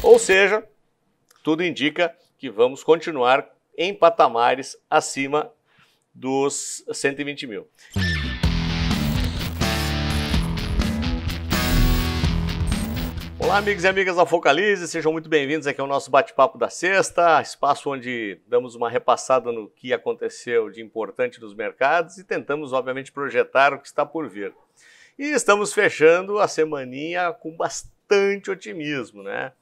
Ou seja, tudo indica que vamos continuar em patamares acima dos 120 mil. Olá, amigos e amigas da Focalize, sejam muito bem-vindos aqui ao nosso bate-papo da sexta, espaço onde damos uma repassada no que aconteceu de importante nos mercados e tentamos, obviamente, projetar o que está por vir. E estamos fechando a semaninha com bastante otimismo, né?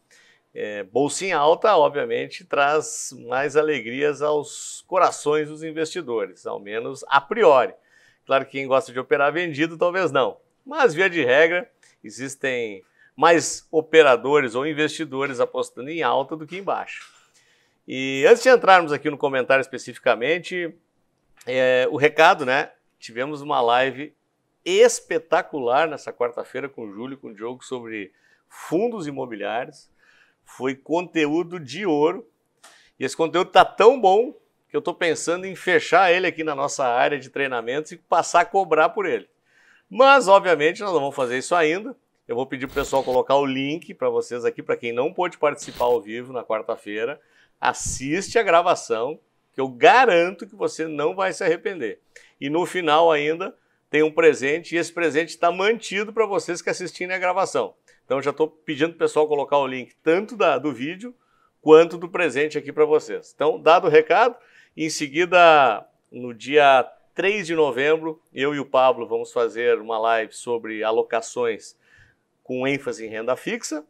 É, bolsinha alta, obviamente, traz mais alegrias aos corações dos investidores, ao menos a priori. Claro que quem gosta de operar vendido, talvez não. Mas, via de regra, existem mais operadores ou investidores apostando em alta do que em baixo. E antes de entrarmos aqui no comentário especificamente, é, o recado, né? Tivemos uma live espetacular nessa quarta-feira com o Júlio, com o Diogo, sobre fundos imobiliários foi conteúdo de ouro. E esse conteúdo está tão bom que eu estou pensando em fechar ele aqui na nossa área de treinamentos e passar a cobrar por ele. Mas, obviamente, nós não vamos fazer isso ainda. Eu vou pedir para o pessoal colocar o link para vocês aqui, para quem não pôde participar ao vivo na quarta-feira. Assiste a gravação, que eu garanto que você não vai se arrepender. E no final ainda tem um presente, e esse presente está mantido para vocês que assistirem a gravação. Então já estou pedindo para o pessoal colocar o link tanto da, do vídeo quanto do presente aqui para vocês. Então, dado o recado, em seguida, no dia 3 de novembro, eu e o Pablo vamos fazer uma live sobre alocações com ênfase em renda fixa.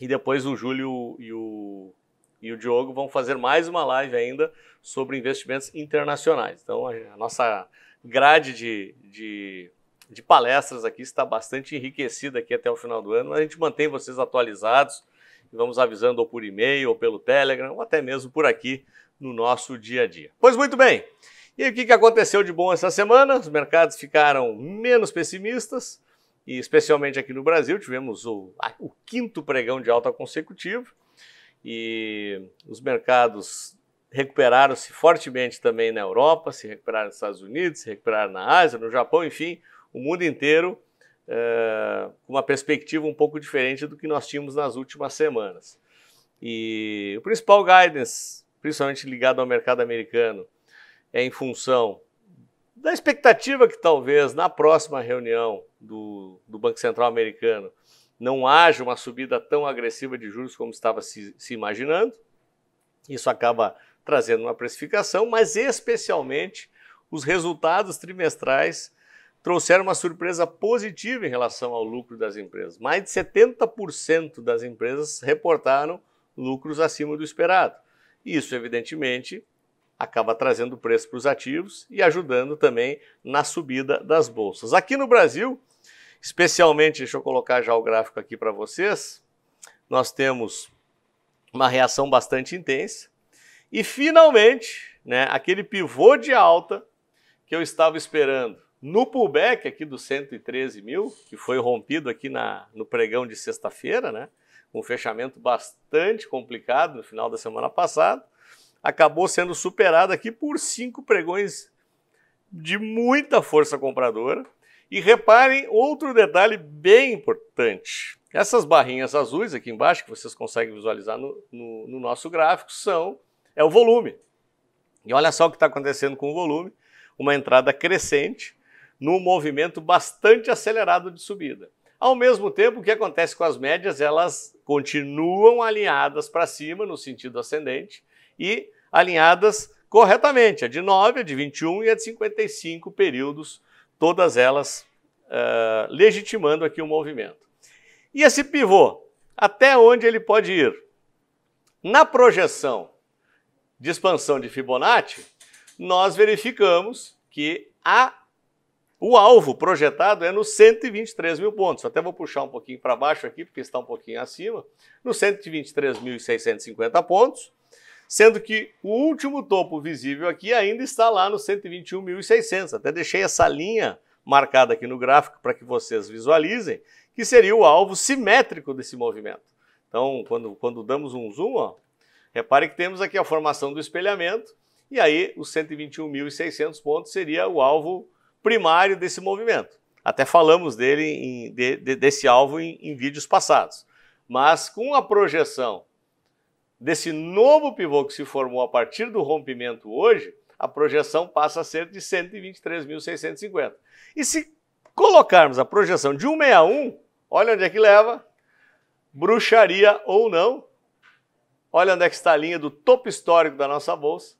E depois o Júlio e o, e o Diogo vão fazer mais uma live ainda sobre investimentos internacionais. Então, a, nossa grade de, de de palestras aqui, está bastante enriquecida aqui até o final do ano. A gente mantém vocês atualizados e vamos avisando ou por e-mail, ou pelo Telegram, ou até mesmo por aqui no nosso dia a dia. Pois muito bem, e aí, o que aconteceu de bom essa semana? Os mercados ficaram menos pessimistas, e especialmente aqui no Brasil, tivemos o, o quinto pregão de alta consecutivo, e os mercados recuperaram-se fortemente também na Europa, se recuperaram nos Estados Unidos, se recuperaram na Ásia, no Japão, enfim, o mundo inteiro é, com é, uma perspectiva um pouco diferente do que nós tínhamos nas últimas semanas. E o principal guidance, principalmente ligado ao mercado americano, é em função da expectativa que talvez na próxima reunião do, do Banco Central americano não haja uma subida tão agressiva de juros como estava se, se imaginando. Isso acaba trazendo uma precificação, mas especialmente os resultados trimestrais trouxeram uma surpresa positiva em relação ao lucro das empresas. Mais de 70% das empresas reportaram lucros acima do esperado. Isso, evidentemente, acaba trazendo preço para os ativos e ajudando também na subida das bolsas. Aqui no Brasil, especialmente, deixa eu colocar já o gráfico aqui para vocês, nós temos uma reação bastante intensa e finalmente, né, aquele pivô de alta que eu estava esperando no pullback aqui dos 113 mil, que foi rompido aqui na, no pregão de sexta-feira, né? um fechamento bastante complicado no final da semana passada, acabou sendo superado aqui por cinco pregões de muita força compradora. E reparem outro detalhe bem importante. Essas barrinhas azuis aqui embaixo, que vocês conseguem visualizar no, no, no nosso gráfico, são é o volume. E olha só o que está acontecendo com o volume. Uma entrada crescente, num movimento bastante acelerado de subida. Ao mesmo tempo, o que acontece com as médias? Elas continuam alinhadas para cima, no sentido ascendente, e alinhadas corretamente. A de 9, a de 21 e a de 55 períodos, todas elas uh, legitimando aqui o movimento. E esse pivô, até onde ele pode ir? Na projeção de expansão de Fibonacci, nós verificamos que a o alvo projetado é nos 123 mil pontos. Até vou puxar um pouquinho para baixo aqui, porque está um pouquinho acima. Nos 123.650 pontos, sendo que o último topo visível aqui ainda está lá nos 121.600. Até deixei essa linha marcada aqui no gráfico para que vocês visualizem, que seria o alvo simétrico desse movimento. Então, quando, quando damos um zoom, ó, repare que temos aqui a formação do espelhamento, e aí os 121.600 pontos seria o alvo primário desse movimento. Até falamos dele em, de, de, desse alvo em, em vídeos passados. Mas com a projeção desse novo pivô que se formou a partir do rompimento hoje, a projeção passa a ser de 123.650. E se colocarmos a projeção de 161, olha onde é que leva, bruxaria ou não, olha onde é que está a linha do topo histórico da nossa bolsa,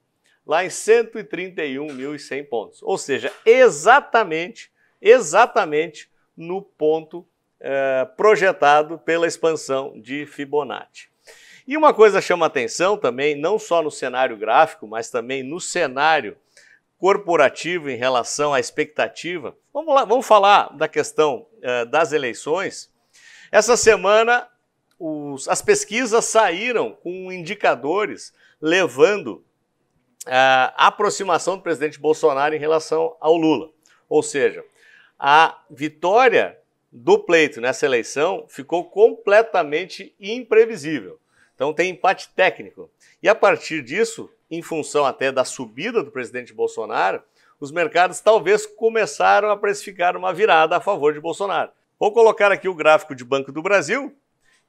lá em 131.100 pontos. Ou seja, exatamente, exatamente no ponto eh, projetado pela expansão de Fibonacci. E uma coisa chama atenção também, não só no cenário gráfico, mas também no cenário corporativo em relação à expectativa. Vamos lá, vamos falar da questão eh, das eleições. Essa semana os, as pesquisas saíram com indicadores levando a aproximação do presidente Bolsonaro em relação ao Lula. Ou seja, a vitória do pleito nessa eleição ficou completamente imprevisível. Então tem empate técnico. E a partir disso, em função até da subida do presidente Bolsonaro, os mercados talvez começaram a precificar uma virada a favor de Bolsonaro. Vou colocar aqui o gráfico de Banco do Brasil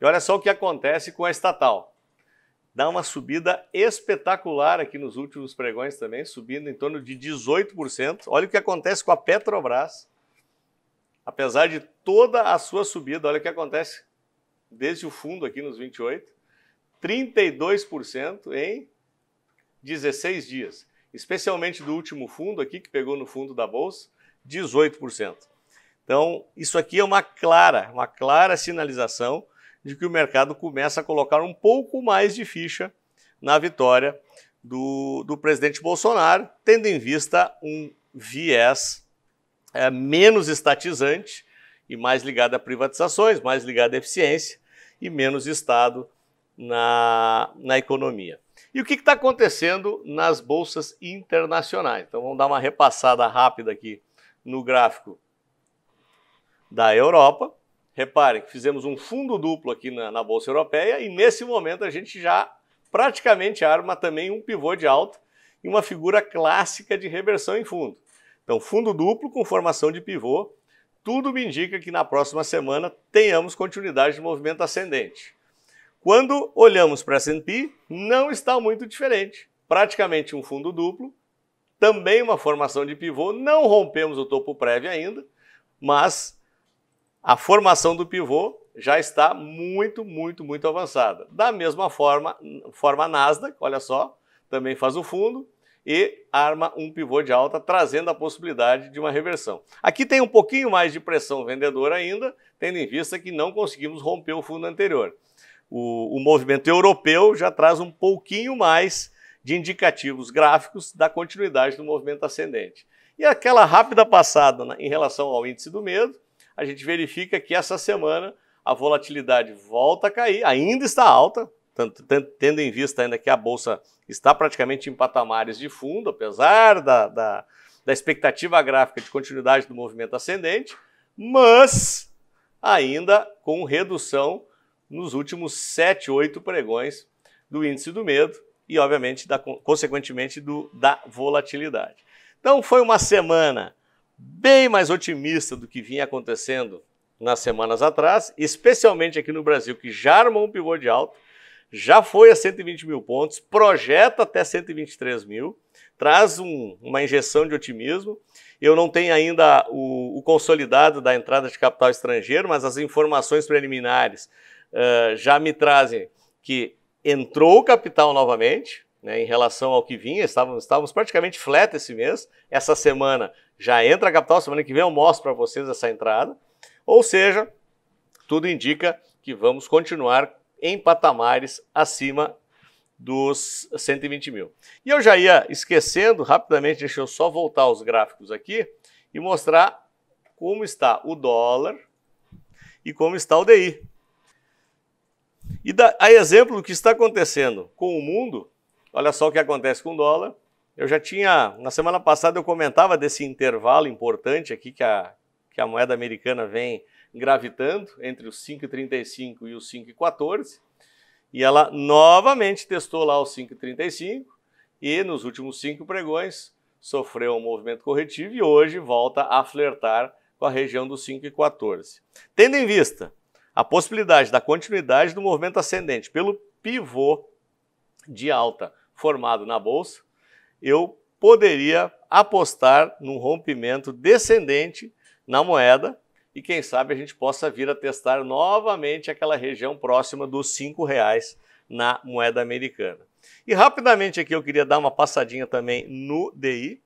e olha só o que acontece com a estatal dá uma subida espetacular aqui nos últimos pregões também, subindo em torno de 18%. Olha o que acontece com a Petrobras. Apesar de toda a sua subida, olha o que acontece desde o fundo aqui nos 28, 32% em 16 dias, especialmente do último fundo aqui que pegou no fundo da bolsa, 18%. Então, isso aqui é uma clara, uma clara sinalização de que o mercado começa a colocar um pouco mais de ficha na vitória do, do presidente Bolsonaro, tendo em vista um viés é, menos estatizante e mais ligado a privatizações, mais ligado à eficiência e menos Estado na, na economia. E o que está acontecendo nas bolsas internacionais? Então vamos dar uma repassada rápida aqui no gráfico da Europa. Reparem que fizemos um fundo duplo aqui na, na, Bolsa Europeia e nesse momento a gente já praticamente arma também um pivô de alta e uma figura clássica de reversão em fundo. Então, fundo duplo com formação de pivô, tudo me indica que na próxima semana tenhamos continuidade de movimento ascendente. Quando olhamos para a S&P, não está muito diferente. Praticamente um fundo duplo, também uma formação de pivô, não rompemos o topo prévio ainda, mas a formação do pivô já está muito, muito, muito avançada. Da mesma forma, forma Nasdaq, olha só, também faz o fundo e arma um pivô de alta, trazendo a possibilidade de uma reversão. Aqui tem um pouquinho mais de pressão vendedora ainda, tendo em vista que não conseguimos romper o fundo anterior. O, o movimento europeu já traz um pouquinho mais de indicativos gráficos da continuidade do movimento ascendente. E aquela rápida passada né, em relação ao índice do medo, a gente verifica que essa semana a volatilidade volta a cair, ainda está alta, tanto, tendo em vista ainda que a Bolsa está praticamente em patamares de fundo, apesar da, da, da expectativa gráfica de continuidade do movimento ascendente, mas ainda com redução nos últimos 7, 8 pregões do índice do medo e, obviamente, da, consequentemente, do, da volatilidade. Então, foi uma semana bem mais otimista do que vinha acontecendo nas semanas atrás, especialmente aqui no Brasil, que já armou um pivô de alta, já foi a 120 mil pontos, projeta até 123 mil, traz um, uma injeção de otimismo. Eu não tenho ainda o, o, consolidado da entrada de capital estrangeiro, mas as informações preliminares uh, já me trazem que entrou o capital novamente, né, em relação ao que vinha, estávamos, estávamos praticamente flat esse mês. Essa semana já entra a capital, semana que vem eu mostro para vocês essa entrada. Ou seja, tudo indica que vamos continuar em patamares acima dos 120 mil. E eu já ia esquecendo rapidamente, deixa eu só voltar os gráficos aqui e mostrar como está o dólar e como está o DI. E dá, a exemplo do que está acontecendo com o mundo, Olha só o que acontece com o dólar. Eu já tinha, na semana passada eu comentava desse intervalo importante aqui que a, que a moeda americana vem gravitando entre os 5,35 e os 5,14. E ela novamente testou lá os 5,35 e nos últimos cinco pregões sofreu um movimento corretivo e hoje volta a flertar com a região dos 5,14. Tendo em vista a possibilidade da continuidade do movimento ascendente pelo pivô de alta formado na bolsa, eu poderia apostar num rompimento descendente na moeda e quem sabe a gente possa vir a testar novamente aquela região próxima dos cinco reais na moeda americana. E rapidamente aqui eu queria dar uma passadinha também no DI.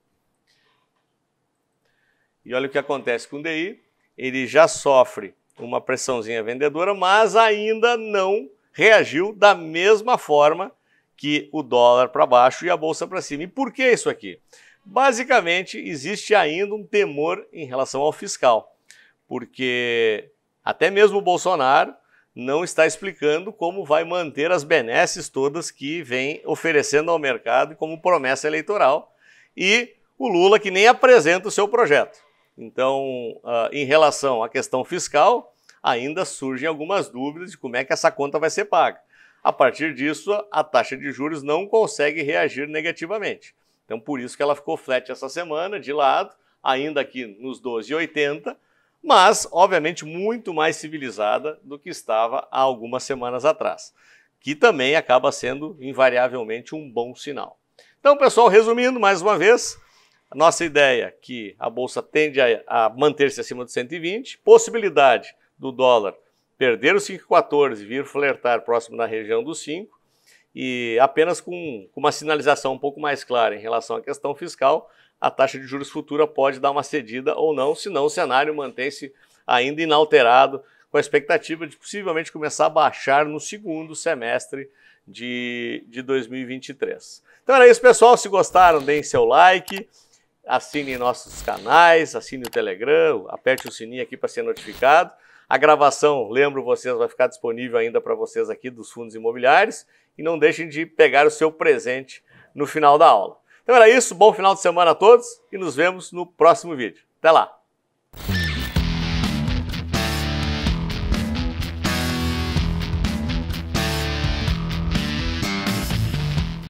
E olha o que acontece com o DI, ele já sofre uma pressãozinha vendedora, mas ainda não reagiu da mesma forma que o dólar para baixo e a bolsa para cima. E por que isso aqui? Basicamente, existe ainda um temor em relação ao fiscal, porque até mesmo o Bolsonaro não está explicando como vai manter as benesses todas que vem oferecendo ao mercado como promessa eleitoral e o Lula que nem apresenta o seu projeto. Então, ah, em relação à questão fiscal, ainda surgem algumas dúvidas de como é que essa conta vai ser paga. A partir disso, a taxa de juros não consegue reagir negativamente. Então, por isso que ela ficou flat essa semana, de lado, ainda aqui nos 12,80, mas, obviamente, muito mais civilizada do que estava há algumas semanas atrás, que também acaba sendo, invariavelmente, um bom sinal. Então, pessoal, resumindo mais uma vez, nossa ideia é que a bolsa tende a, a manter-se acima dos 120, possibilidade do dólar perder os 5,14, vir flertar próximo da região dos 5, e apenas com, com, uma sinalização um pouco mais clara em relação à questão fiscal, a taxa de juros futura pode dar uma cedida ou não, senão o cenário mantém-se ainda inalterado, com a expectativa de possivelmente começar a baixar no segundo semestre de, de 2023. Então era isso, pessoal. Se gostaram, deem seu like assine nossos canais, assine o Telegram, aperte o sininho aqui para ser notificado. A gravação, lembro vocês, vai ficar disponível ainda para vocês aqui dos fundos imobiliários e não deixem de pegar o seu presente no final da aula. Então era isso, bom final de semana a todos e nos vemos no próximo vídeo. Até lá!